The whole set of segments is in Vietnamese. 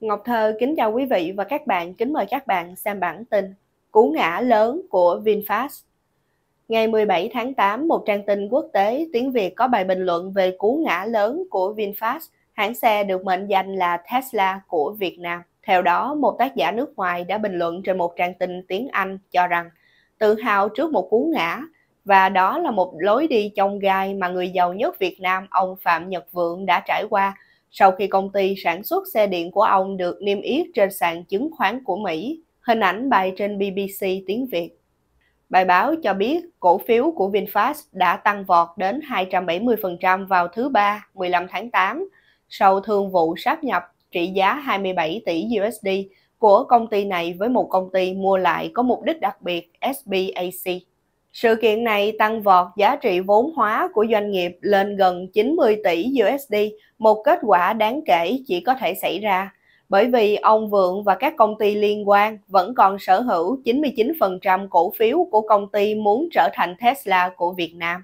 Ngọc Thơ kính chào quý vị và các bạn, kính mời các bạn xem bản tin Cú ngã lớn của VinFast. Ngày 17 tháng 8, một trang tin quốc tế tiếng Việt có bài bình luận về cú ngã lớn của VinFast, hãng xe được mệnh danh là Tesla của Việt Nam. Theo đó, một tác giả nước ngoài đã bình luận trên một trang tin tiếng Anh cho rằng tự hào trước một cú ngã và đó là một lối đi trong gai mà người giàu nhất Việt Nam ông Phạm Nhật Vượng đã trải qua – sau khi công ty sản xuất xe điện của ông được niêm yết trên sàn chứng khoán của Mỹ, hình ảnh bài trên BBC tiếng Việt. Bài báo cho biết cổ phiếu của VinFast đã tăng vọt đến 270% vào thứ Ba 15 tháng 8 sau thương vụ sáp nhập trị giá 27 tỷ USD của công ty này với một công ty mua lại có mục đích đặc biệt SBAC. Sự kiện này tăng vọt giá trị vốn hóa của doanh nghiệp lên gần 90 tỷ USD, một kết quả đáng kể chỉ có thể xảy ra bởi vì ông Vượng và các công ty liên quan vẫn còn sở hữu 99% cổ phiếu của công ty muốn trở thành Tesla của Việt Nam.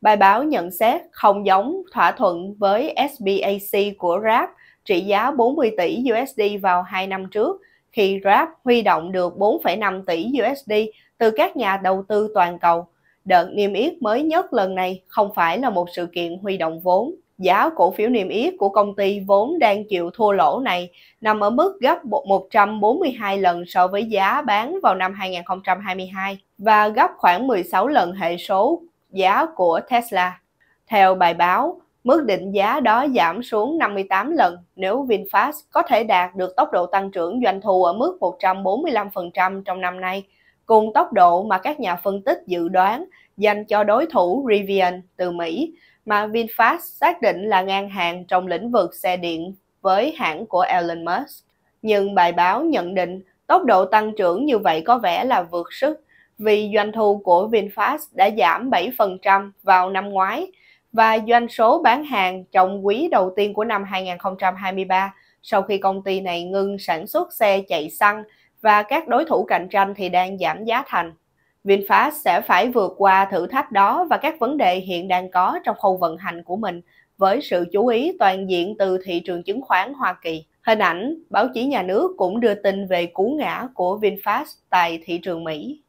Bài báo nhận xét không giống thỏa thuận với SBAC của Grab trị giá 40 tỷ USD vào 2 năm trước, khi Grab huy động được 4,5 tỷ USD từ các nhà đầu tư toàn cầu. Đợt niêm yết mới nhất lần này không phải là một sự kiện huy động vốn. Giá cổ phiếu niêm yết của công ty vốn đang chịu thua lỗ này nằm ở mức gấp 142 lần so với giá bán vào năm 2022 và gấp khoảng 16 lần hệ số giá của Tesla. Theo bài báo, mức định giá đó giảm xuống 58 lần nếu VinFast có thể đạt được tốc độ tăng trưởng doanh thu ở mức 145% trong năm nay – cùng tốc độ mà các nhà phân tích dự đoán dành cho đối thủ Rivian từ Mỹ mà VinFast xác định là ngang hàng trong lĩnh vực xe điện với hãng của Elon Musk. Nhưng bài báo nhận định tốc độ tăng trưởng như vậy có vẻ là vượt sức vì doanh thu của VinFast đã giảm 7% vào năm ngoái và doanh số bán hàng trong quý đầu tiên của năm 2023 sau khi công ty này ngừng sản xuất xe chạy xăng và các đối thủ cạnh tranh thì đang giảm giá thành. VinFast sẽ phải vượt qua thử thách đó và các vấn đề hiện đang có trong khâu vận hành của mình với sự chú ý toàn diện từ thị trường chứng khoán Hoa Kỳ. Hình ảnh, báo chí nhà nước cũng đưa tin về cú ngã của VinFast tại thị trường Mỹ.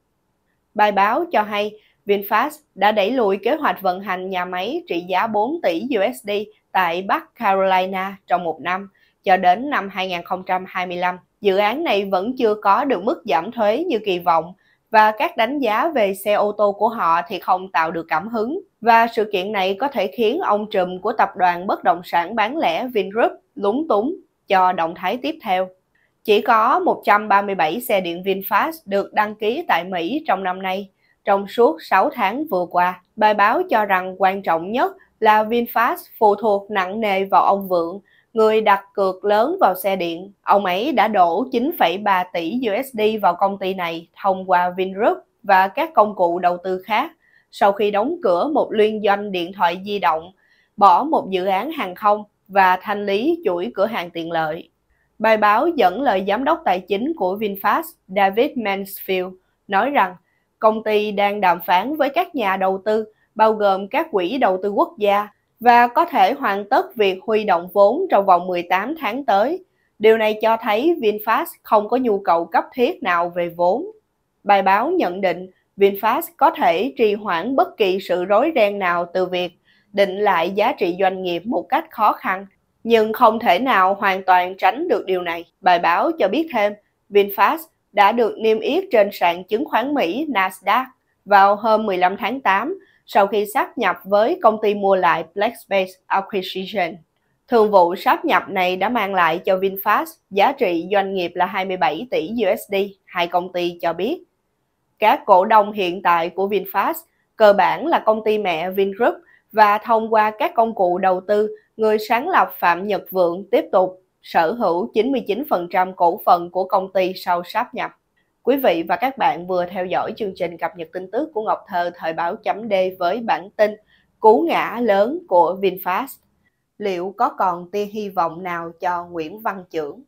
Bài báo cho hay VinFast đã đẩy lùi kế hoạch vận hành nhà máy trị giá 4 tỷ USD tại Bắc Carolina trong một năm, cho đến năm 2025 dự án này vẫn chưa có được mức giảm thuế như kỳ vọng và các đánh giá về xe ô tô của họ thì không tạo được cảm hứng. Và sự kiện này có thể khiến ông trùm của tập đoàn bất động sản bán lẻ Vingroup lúng túng cho động thái tiếp theo. Chỉ có 137 xe điện VinFast được đăng ký tại Mỹ trong năm nay, trong suốt 6 tháng vừa qua. Bài báo cho rằng quan trọng nhất là VinFast phụ thuộc nặng nề vào ông Vượng, người đặt cược lớn vào xe điện. Ông ấy đã đổ 9,3 tỷ USD vào công ty này thông qua Vingroup và các công cụ đầu tư khác sau khi đóng cửa một liên doanh điện thoại di động, bỏ một dự án hàng không và thanh lý chuỗi cửa hàng tiện lợi. Bài báo dẫn lời giám đốc tài chính của VinFast David Mansfield nói rằng công ty đang đàm phán với các nhà đầu tư bao gồm các quỹ đầu tư quốc gia và có thể hoàn tất việc huy động vốn trong vòng 18 tháng tới. Điều này cho thấy VinFast không có nhu cầu cấp thiết nào về vốn. Bài báo nhận định VinFast có thể trì hoãn bất kỳ sự rối ren nào từ việc định lại giá trị doanh nghiệp một cách khó khăn, nhưng không thể nào hoàn toàn tránh được điều này. Bài báo cho biết thêm, VinFast đã được niêm yết trên sàn chứng khoán Mỹ Nasdaq vào hôm 15 tháng 8 sau khi sáp nhập với công ty mua lại Blackspace Acquisition. Thương vụ sáp nhập này đã mang lại cho VinFast giá trị doanh nghiệp là 27 tỷ USD, hai công ty cho biết. Các cổ đông hiện tại của VinFast cơ bản là công ty mẹ Vingroup và thông qua các công cụ đầu tư, người sáng lập Phạm Nhật Vượng tiếp tục sở hữu 99% cổ phần của công ty sau sáp nhập. Quý vị và các bạn vừa theo dõi chương trình cập nhật tin tức của Ngọc Thơ thời báo chấm D với bản tin Cú ngã lớn của VinFast. Liệu có còn tia hy vọng nào cho Nguyễn Văn Chưởng?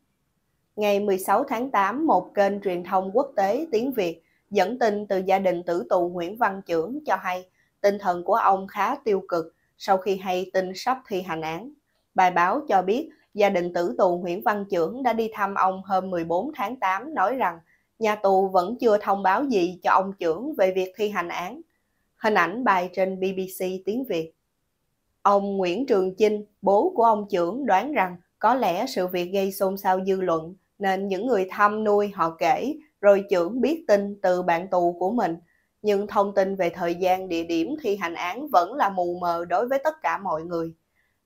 Ngày 16 tháng 8, một kênh truyền thông quốc tế tiếng Việt dẫn tin từ gia đình tử tù Nguyễn Văn Chưởng cho hay tinh thần của ông khá tiêu cực sau khi hay tin sắp thi hành án. Bài báo cho biết gia đình tử tù Nguyễn Văn Chưởng đã đi thăm ông hôm 14 tháng 8 nói rằng nhà tù vẫn chưa thông báo gì cho ông trưởng về việc thi hành án. Hình ảnh bài trên BBC tiếng Việt. Ông Nguyễn Trường Chinh, bố của ông trưởng đoán rằng có lẽ sự việc gây xôn xao dư luận nên những người thăm nuôi họ kể rồi trưởng biết tin từ bạn tù của mình. Nhưng thông tin về thời gian địa điểm thi hành án vẫn là mù mờ đối với tất cả mọi người.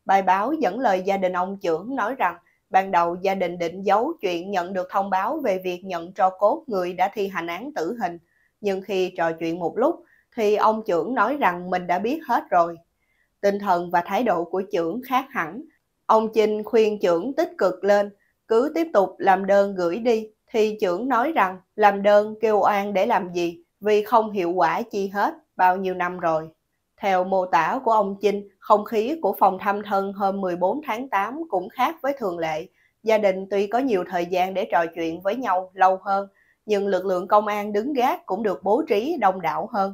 Bài báo dẫn lời gia đình ông trưởng nói rằng Ban đầu gia đình định giấu chuyện nhận được thông báo về việc nhận tro cốt người đã thi hành án tử hình, nhưng khi trò chuyện một lúc thì ông trưởng nói rằng mình đã biết hết rồi. Tinh thần và thái độ của trưởng khác hẳn. Ông Chinh khuyên trưởng tích cực lên, cứ tiếp tục làm đơn gửi đi thì trưởng nói rằng làm đơn kêu oan để làm gì vì không hiệu quả chi hết bao nhiêu năm rồi. Theo mô tả của ông Chinh, không khí của phòng thăm thân hôm 14 tháng 8 cũng khác với thường lệ. Gia đình tuy có nhiều thời gian để trò chuyện với nhau lâu hơn, nhưng lực lượng công an đứng gác cũng được bố trí đông đảo hơn.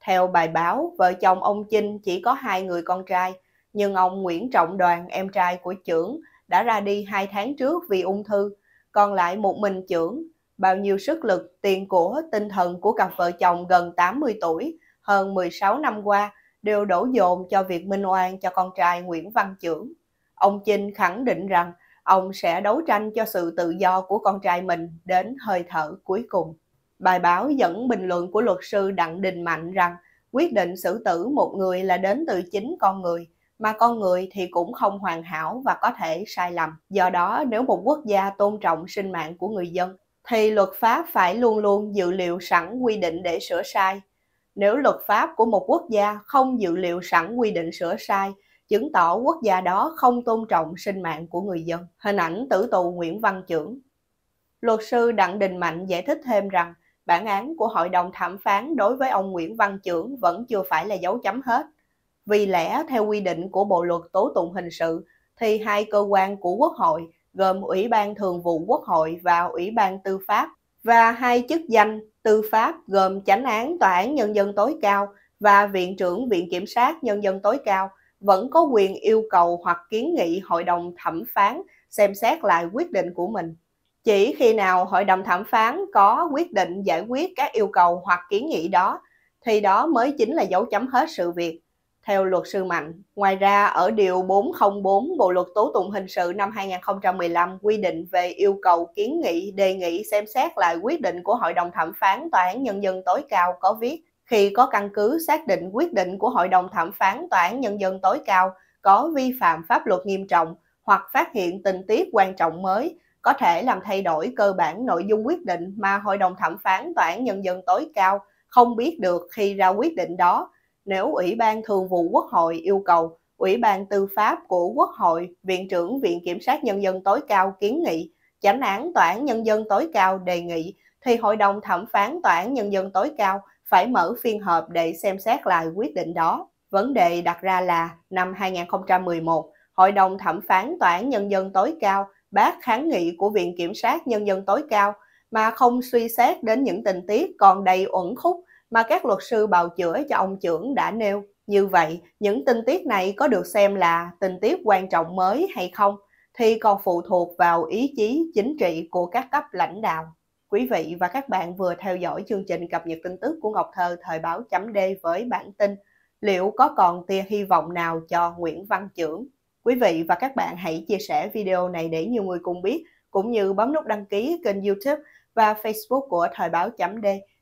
Theo bài báo, vợ chồng ông Chinh chỉ có hai người con trai, nhưng ông Nguyễn Trọng Đoàn, em trai của trưởng, đã ra đi hai tháng trước vì ung thư, còn lại một mình trưởng. Bao nhiêu sức lực, tiền của, tinh thần của cặp vợ chồng gần 80 tuổi hơn 16 năm qua đều đổ dồn cho việc minh oan cho con trai Nguyễn Văn Chưởng. Ông Chinh khẳng định rằng ông sẽ đấu tranh cho sự tự do của con trai mình đến hơi thở cuối cùng. Bài báo dẫn bình luận của luật sư Đặng Đình Mạnh rằng quyết định xử tử một người là đến từ chính con người, mà con người thì cũng không hoàn hảo và có thể sai lầm. Do đó, nếu một quốc gia tôn trọng sinh mạng của người dân, thì luật pháp phải luôn luôn dự liệu sẵn quy định để sửa sai, nếu luật pháp của một quốc gia không dự liệu sẵn quy định sửa sai, chứng tỏ quốc gia đó không tôn trọng sinh mạng của người dân. Hình ảnh tử tù Nguyễn Văn Chưởng. Luật sư Đặng Đình Mạnh giải thích thêm rằng, bản án của hội đồng thẩm phán đối với ông Nguyễn Văn Chưởng vẫn chưa phải là dấu chấm hết. Vì lẽ theo quy định của Bộ luật tố tụng hình sự thì hai cơ quan của Quốc hội gồm Ủy ban Thường vụ Quốc hội và Ủy ban Tư pháp và hai chức danh tư pháp gồm chánh án tòa án nhân dân tối cao và viện trưởng viện kiểm sát nhân dân tối cao vẫn có quyền yêu cầu hoặc kiến nghị hội đồng thẩm phán xem xét lại quyết định của mình. Chỉ khi nào hội đồng thẩm phán có quyết định giải quyết các yêu cầu hoặc kiến nghị đó thì đó mới chính là dấu chấm hết sự việc theo luật sư Mạnh. Ngoài ra, ở Điều 404 Bộ Luật Tố Tụng Hình sự năm 2015 quy định về yêu cầu kiến nghị, đề nghị xem xét lại quyết định của Hội đồng Thẩm phán Tòa án Nhân dân tối cao có viết khi có căn cứ xác định quyết định của Hội đồng Thẩm phán Tòa án Nhân dân tối cao có vi phạm pháp luật nghiêm trọng hoặc phát hiện tình tiết quan trọng mới có thể làm thay đổi cơ bản nội dung quyết định mà Hội đồng Thẩm phán Tòa án Nhân dân tối cao không biết được khi ra quyết định đó nếu Ủy ban Thường vụ Quốc hội yêu cầu Ủy ban Tư pháp của Quốc hội, Viện trưởng Viện Kiểm sát Nhân dân tối cao kiến nghị, Chánh án Tòa án Nhân dân tối cao đề nghị, thì Hội đồng Thẩm phán Tòa án Nhân dân tối cao phải mở phiên họp để xem xét lại quyết định đó. Vấn đề đặt ra là năm 2011, Hội đồng Thẩm phán Tòa án Nhân dân tối cao bác kháng nghị của Viện Kiểm sát Nhân dân tối cao mà không suy xét đến những tình tiết còn đầy uẩn khúc mà các luật sư bào chữa cho ông trưởng đã nêu. Như vậy, những tình tiết này có được xem là tình tiết quan trọng mới hay không thì còn phụ thuộc vào ý chí chính trị của các cấp lãnh đạo. Quý vị và các bạn vừa theo dõi chương trình cập nhật tin tức của Ngọc Thơ thời báo chấm D với bản tin Liệu có còn tia hy vọng nào cho Nguyễn Văn Trưởng? Quý vị và các bạn hãy chia sẻ video này để nhiều người cùng biết, cũng như bấm nút đăng ký kênh youtube và facebook của thời báo chấm D